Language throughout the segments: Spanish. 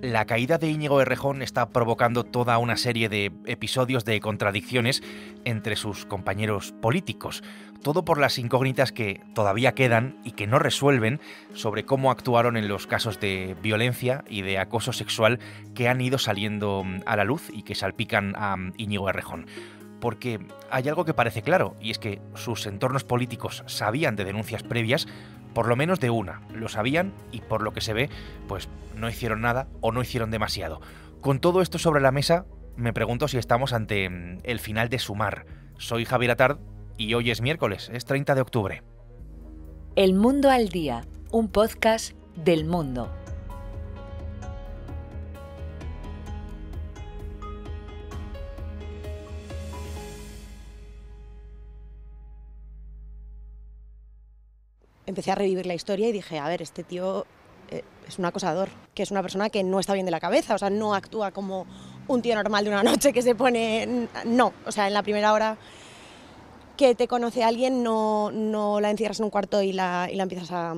la caída de Íñigo Errejón está provocando toda una serie de episodios de contradicciones entre sus compañeros políticos, todo por las incógnitas que todavía quedan y que no resuelven sobre cómo actuaron en los casos de violencia y de acoso sexual que han ido saliendo mm, a la luz y que salpican a mm, Íñigo Errejón porque hay algo que parece claro, y es que sus entornos políticos sabían de denuncias previas, por lo menos de una. Lo sabían y por lo que se ve, pues no hicieron nada o no hicieron demasiado. Con todo esto sobre la mesa, me pregunto si estamos ante mm, el final de Sumar. Soy Javier Atard y hoy es miércoles, es 30 de octubre. El Mundo al Día, un podcast del mundo. empecé a revivir la historia y dije, a ver, este tío eh, es un acosador, que es una persona que no está bien de la cabeza, o sea, no actúa como un tío normal de una noche que se pone... No, o sea, en la primera hora que te conoce alguien no, no la encierras en un cuarto y la, empiezas a,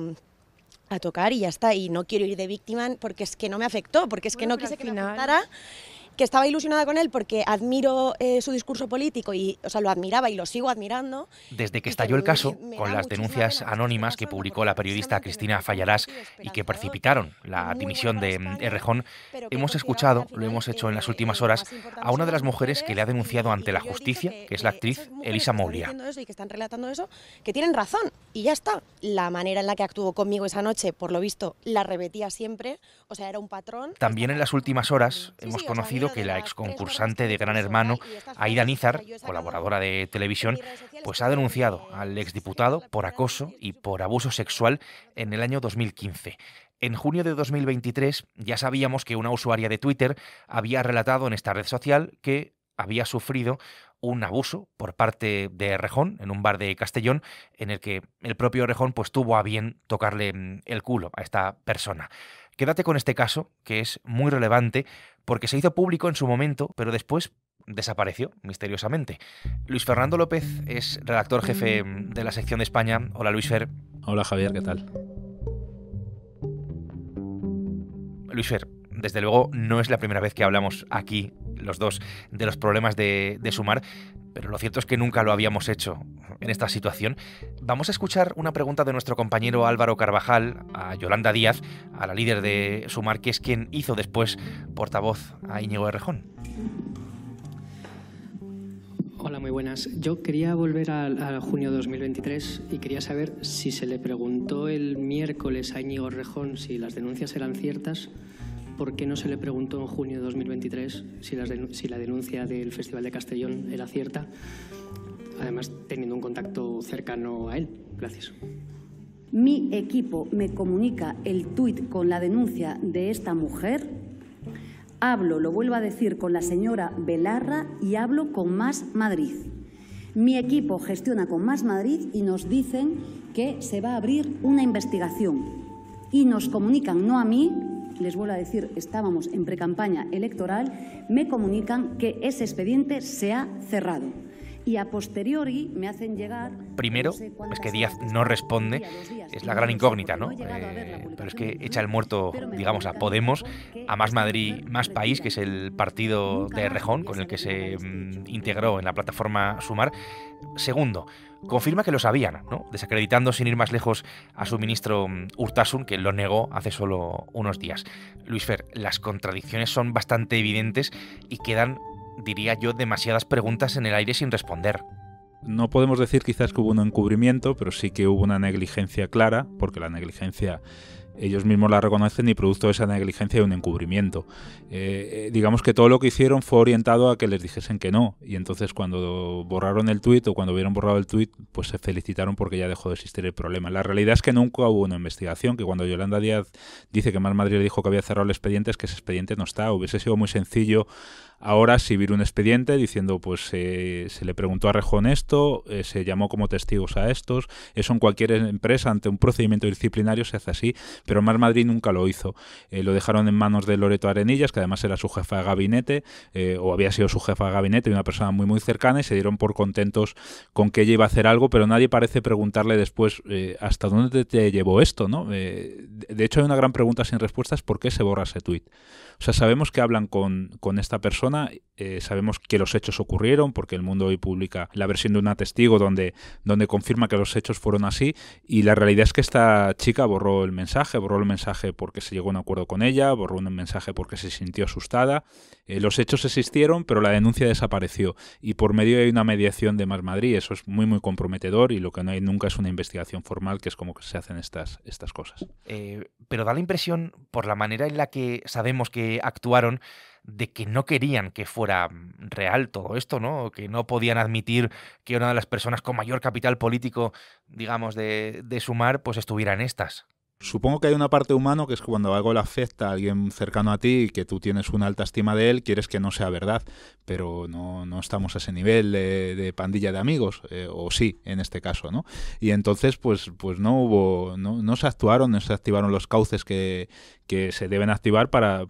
tocar y ya está. Y no quiero ir de víctima porque es que no me afectó, porque es que no quise que me que estaba ilusionada con él porque admiro eh, su discurso político y, o sea, lo admiraba y lo sigo admirando. Desde que estalló el caso, con las denuncias anónimas que publicó la periodista Cristina Fallarás y que precipitaron la dimisión de Errejón, hemos escuchado, lo hemos hecho en las últimas horas, a una de las mujeres que le ha denunciado ante la justicia, que es la actriz Elisa Moulia. que están relatando eso, que tienen razón. Y ya está, la manera en la que actuó conmigo esa noche, por lo visto, la repetía siempre, o sea, era un patrón. También en las últimas horas hemos conocido que la ex concursante de Gran Hermano, Aida Nizar, colaboradora de televisión, pues ha denunciado al exdiputado por acoso y por abuso sexual en el año 2015. En junio de 2023 ya sabíamos que una usuaria de Twitter había relatado en esta red social que había sufrido un abuso por parte de Rejón en un bar de Castellón en el que el propio Rejón pues tuvo a bien tocarle mm, el culo a esta persona. Quédate con este caso que es muy relevante porque se hizo público en su momento, pero después desapareció misteriosamente. Luis Fernando López es redactor jefe mm, de la sección de España. Hola Luis Fer. Hola Javier, ¿qué tal? Luis Fer, desde luego no es la primera vez que hablamos aquí los dos de los problemas de, sumar, pero lo cierto es que nunca lo habíamos hecho en esta situación. Vamos a escuchar una pregunta de nuestro compañero Álvaro Carvajal a Yolanda Díaz, a la líder de Sumar, que es quien hizo después portavoz a Íñigo Rejón. Hola, muy buenas. Yo quería volver a junio de 2023 y quería saber si se le preguntó el miércoles a Íñigo Rejón si las denuncias eran ciertas ¿por qué no se le preguntó en junio de 2023 si la, si la denuncia del Festival de Castellón era cierta? Además, teniendo un contacto cercano a él. Gracias. Mi equipo me comunica el tuit con la denuncia de esta mujer. Hablo, lo vuelvo a decir, con la señora Belarra y hablo con Más Madrid. Mi equipo gestiona con Más Madrid y nos dicen que se va a abrir una investigación. Y nos comunican, no a mí, les vuelvo a decir, estábamos en precampaña electoral, me comunican que ese expediente se ha cerrado. Y a posteriori me hacen llegar... Primero, es que Díaz no responde, es la gran incógnita, ¿no? Eh, pero es que echa el muerto, digamos, a Podemos, a Más Madrid, Más País, que es el partido de Rejón con el que se este mm, integró en la plataforma Sumar. Segundo, confirma que lo sabían, ¿no? desacreditando sin ir más lejos a su ministro mm, Urtasun, que lo negó hace solo unos días. Luis Fer, las contradicciones son bastante evidentes y quedan, diría yo, demasiadas preguntas en el aire sin responder. No podemos decir quizás que hubo un encubrimiento, pero sí que hubo una negligencia clara, porque la negligencia ellos mismos la reconocen y producto de esa negligencia y un encubrimiento. Eh, eh, digamos que todo lo que hicieron fue orientado a que les dijesen que no, y entonces cuando borraron el tuit o cuando hubieron borrado el tuit, pues se felicitaron porque ya dejó de existir el problema. La realidad es que nunca hubo una investigación, que cuando Yolanda Díaz dice que Más Madrid le dijo que había cerrado el expediente, es que ese expediente no está. Hubiese sido muy sencillo ahora si un expediente diciendo pues eh, se le preguntó a Rejón esto, se llamó como testigos a estos, eso en cualquier empresa ante un procedimiento disciplinario se hace así, pero Mar Madrid nunca lo hizo. Eh, lo dejaron en manos de Loreto Arenillas, que además era su jefa de gabinete, eh, o había sido su jefa de gabinete, y una persona muy muy cercana, y se dieron por contentos con que ella iba a hacer algo, pero nadie parece preguntarle después eh, hasta dónde te, llevó esto, ¿no? de hecho, hay una gran pregunta sin respuesta, por qué se borra ese tuit. O sea, sabemos que hablan con, esta persona, sabemos que los hechos ocurrieron, porque el mundo hoy publica la versión de una testigo donde, donde confirma que los hechos fueron así, y la realidad es que esta chica borró el mensaje, borró el mensaje porque se llegó a un acuerdo con ella, borró un mensaje porque se sintió asustada. Eh, los hechos existieron, pero la denuncia desapareció y por medio de una mediación de Más Madrid. Eso es muy, muy comprometedor y lo que no hay nunca es una investigación formal, que es como que se hacen estas, estas cosas. Eh, pero da la impresión, por la manera en la que sabemos que actuaron, de que no querían que fuera mm, real todo esto, ¿no? Que no podían admitir que una de las personas con mayor capital político, digamos, de, de sumar, pues estuvieran estas. Supongo que hay una parte humana que es cuando algo le afecta a alguien cercano a ti y que tú tienes una alta estima de él, quieres que no sea verdad, pero no, no estamos a ese nivel de, pandilla de amigos, eh, o sí, en este caso, ¿no? Y entonces, pues, pues no hubo, no, no se actuaron, no se activaron los cauces que, que se deben activar para,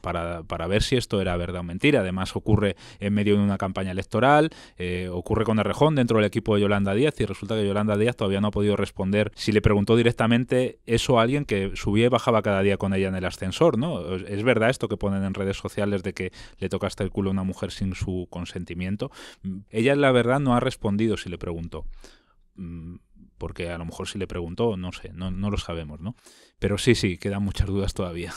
ver si esto era verdad o mentira. Además, ocurre en medio de una campaña electoral, eh, ocurre con Arrejón dentro del equipo de Yolanda Díaz y resulta que Yolanda Díaz todavía no ha podido responder si le preguntó directamente eso a alguien que subía y bajaba cada día con ella en el ascensor, ¿no? Es verdad esto que ponen en redes sociales de que le toca el culo a una mujer sin su consentimiento. Ella, la verdad, no ha respondido si le preguntó mm, porque a lo mejor si le preguntó, no sé, no, no lo sabemos, ¿no? Pero sí, sí, quedan muchas dudas todavía.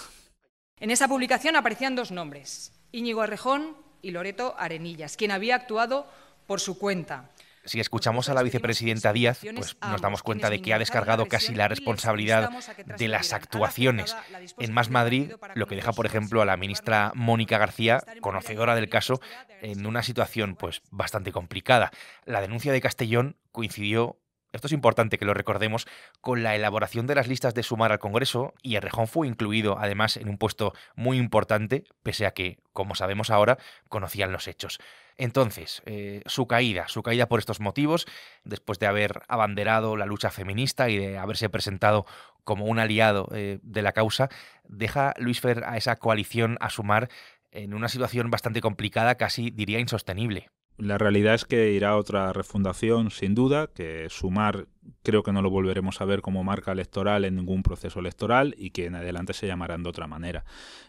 En esa publicación aparecían dos nombres, Íñigo Arrejón y Loreto Arenillas, quien había actuado por su cuenta. Si escuchamos a la vicepresidenta Díaz, pues nos damos cuenta de que ha descargado casi la responsabilidad de las actuaciones. En Más Madrid, lo que deja, por ejemplo, a la ministra Mónica García, conocedora del caso, en una situación pues bastante complicada. La denuncia de Castellón coincidió esto es importante que lo recordemos, con la elaboración de las listas de sumar al Congreso, y Errejón fue incluido además en un puesto muy importante, pese a que, como sabemos ahora, conocían los hechos. Entonces, eh, su caída, su caída por estos motivos, después de haber abanderado la lucha feminista y de haberse presentado como un aliado eh, de la causa, deja Luis Fer a esa coalición a sumar en una situación bastante complicada, casi diría insostenible. La realidad es que irá otra refundación, sin duda, que sumar creo que no lo volveremos a ver como marca electoral en ningún proceso electoral y que en adelante se llamarán de otra manera.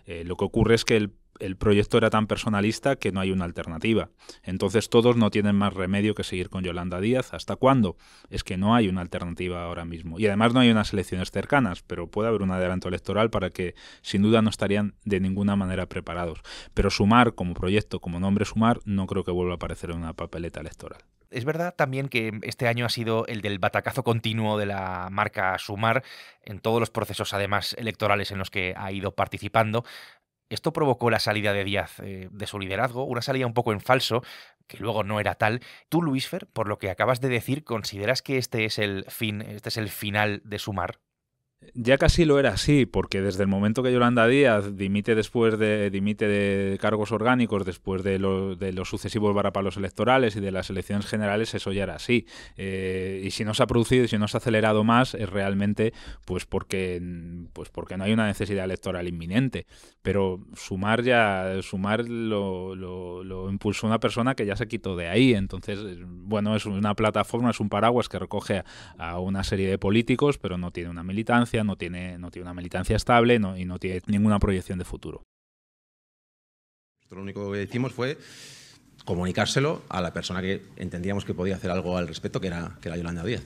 Eh, lo que ocurre es que el el proyecto era tan personalista que no hay una alternativa. Entonces todos no tienen más remedio que seguir con Yolanda Díaz. ¿Hasta cuándo? Es que no hay una alternativa ahora mismo. Y además no hay unas elecciones cercanas, pero puede haber un adelanto electoral para que sin duda no estarían de ninguna manera preparados. Pero Sumar como proyecto, como nombre Sumar, no creo que vuelva a aparecer en una papeleta electoral. Es verdad también que este año ha sido el del batacazo continuo de la marca Sumar en todos los procesos además electorales en los que ha ido participando. Esto provocó la salida de Díaz eh, de su liderazgo, una salida un poco en falso, que luego no era tal. Tú, Luisfer, por lo que acabas de decir, ¿consideras que este es el fin, este es el final de Sumar? ya casi lo era así, porque desde el momento que Yolanda Díaz dimite después de dimite de cargos orgánicos, después de, de los sucesivos varapalos electorales y de las elecciones generales, eso ya era así. Eh, y si no se ha producido, si no se ha acelerado más, es realmente pues porque pues porque no hay una necesidad electoral inminente. Pero sumar ya sumar lo, lo, impulsó una persona que ya se quitó de ahí. Entonces, bueno, es una plataforma, es un paraguas que recoge a una serie de políticos, pero no tiene una militancia no tiene, no tiene una militancia estable y no tiene ninguna proyección de futuro. lo único que hicimos fue comunicárselo a la persona que entendíamos que podía hacer algo al respecto, que era, que era Yolanda Díaz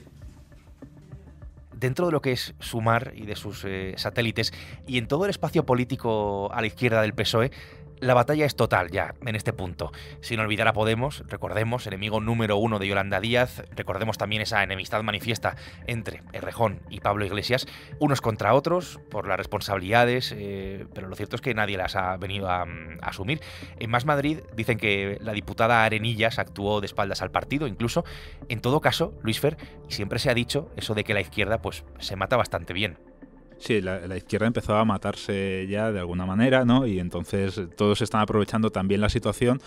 dentro de lo que es Sumar y de sus eh, satélites, y en todo el espacio político a la izquierda del PSOE, la batalla es total ya, en este punto. Sin olvidar a Podemos, recordemos, enemigo número uno de Yolanda Díaz, recordemos también esa enemistad manifiesta entre Errejón y Pablo Iglesias, unos contra otros, por las responsabilidades, eh, pero lo cierto es que nadie las ha venido mm, a, asumir. En Más Madrid dicen que la diputada Arenillas actuó de espaldas al partido, incluso. En todo caso, Luis Fer, siempre se ha dicho eso de que la izquierda pues, se mata bastante bien. Sí, la, izquierda empezó a matarse ya de alguna manera, ¿no? Y entonces todos están aprovechando también la situación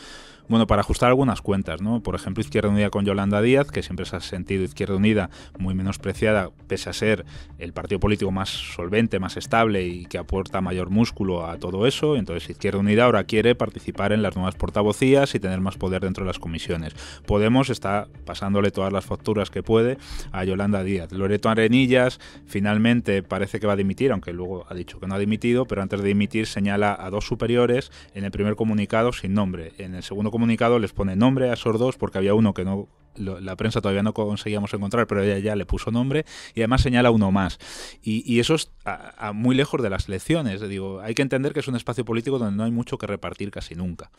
bueno, para ajustar algunas cuentas, ¿no? Por ejemplo, Izquierda Unida con Yolanda Díaz, que siempre se ha sentido Izquierda Unida muy menospreciada, pese a ser el partido político más solvente, más estable y que aporta mayor músculo a todo eso. Entonces, Izquierda Unida ahora quiere participar en las nuevas portavocías y tener más poder dentro de las comisiones. Podemos está pasándole todas las facturas que puede a Yolanda Díaz. Loreto Arenillas finalmente parece que va a dimitir, aunque luego ha dicho que no ha dimitido, pero antes de dimitir señala a dos superiores en el primer comunicado sin nombre. En el segundo les pone nombre a esos dos porque había uno que no la prensa todavía no conseguíamos encontrar, pero ella ya le puso nombre y además señala uno más. Y, eso es muy lejos de las elecciones. Digo, hay que entender que es un espacio político donde no hay mucho que repartir casi nunca.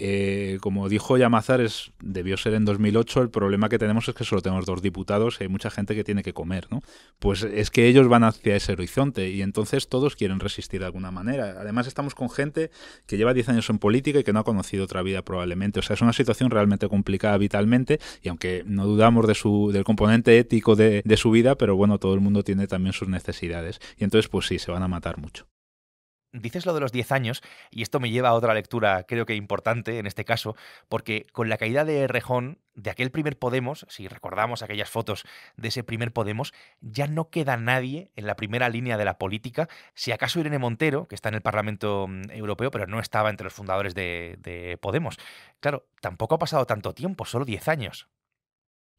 Eh, como dijo Yamazar, debió ser en 2008, el problema que tenemos es que solo tenemos dos diputados y hay mucha gente que tiene que comer, ¿no? Pues es que ellos van hacia ese horizonte y entonces todos quieren resistir de alguna manera. Además estamos con gente que lleva 10 años en política y que no ha conocido otra vida probablemente. O sea, es una situación realmente complicada vitalmente y aunque no dudamos de su, del componente ético de, de su vida, pero bueno, todo el mundo tiene también sus necesidades y entonces pues sí, se van a matar mucho. Dices lo de los 10 años, y esto me lleva a otra lectura, creo que importante en este caso, porque con la caída de Rejón, de aquel primer Podemos, si recordamos aquellas fotos de ese primer Podemos, ya no queda nadie en la primera línea de la política, si acaso Irene Montero, que está en el Parlamento mm, Europeo, pero no estaba entre los fundadores de, de Podemos. Claro, tampoco ha pasado tanto tiempo, solo 10 años.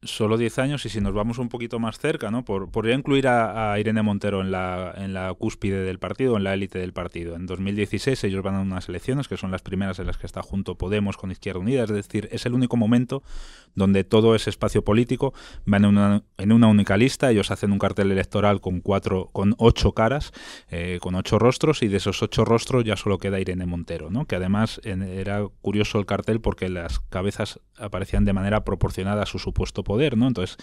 Solo 10 años y si nos vamos un poquito más cerca, ¿no? Por, podría incluir a, Irene Montero en la, en la cúspide del partido, en la élite del partido. En 2016 ellos van a unas elecciones que son las primeras en las que está junto Podemos con Izquierda Unida, es decir, es el único momento donde todo ese espacio político va en una, en una única lista, ellos hacen un cartel electoral con cuatro, con ocho caras, eh, con ocho rostros, y de esos ocho rostros ya solo queda Irene Montero, ¿no? Que además era curioso el cartel porque las cabezas aparecían de manera proporcionada a su supuesto poder, Entonces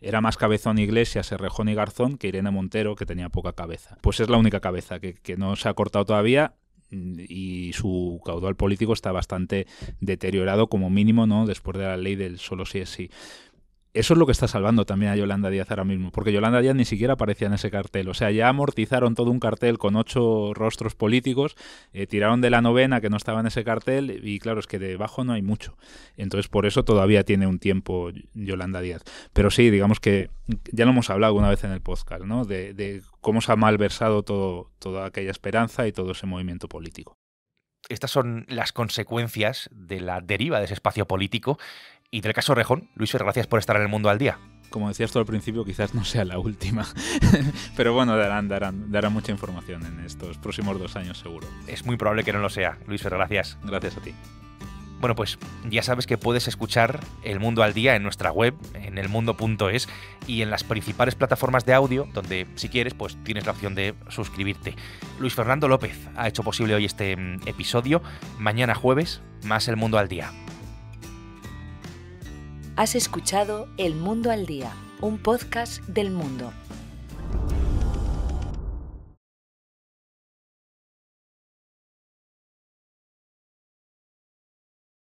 era más cabezón Iglesias, Serrejón y Garzón que Irene Montero, que tenía poca cabeza. Pues es la única cabeza que, no se ha cortado todavía mm, y su caudal político está bastante deteriorado como mínimo, ¿no? Después de la ley del solo si es sí eso es lo que está salvando también a Yolanda Díaz ahora mismo, porque Yolanda Díaz ni siquiera aparecía en ese cartel. O sea, ya amortizaron todo un cartel con ocho rostros políticos, eh, tiraron de la novena que no estaba en ese cartel y claro, es que debajo no hay mucho. Entonces, por eso todavía tiene un tiempo Yolanda Díaz. Pero sí, digamos que ya lo hemos hablado una vez en el podcast, ¿no? De, cómo se ha malversado todo, toda aquella esperanza y todo ese movimiento político estas son las consecuencias de la deriva de ese espacio político y del caso Rejón, Luis, gracias por estar en el mundo al día. Como decías tú al principio, quizás no sea la última. Pero bueno, darán, darán, darán mucha información en estos próximos dos años, seguro. Es muy probable que no lo sea. Luis, gracias. Gracias a ti. Bueno, pues ya sabes que puedes escuchar El Mundo al Día en nuestra web, en elmundo.es y en las principales plataformas de audio, donde si quieres, pues tienes la opción de suscribirte. Luis Fernando López ha hecho posible hoy este mm, episodio. Mañana jueves, más El Mundo al Día. Has escuchado El Mundo al Día, un podcast del mundo.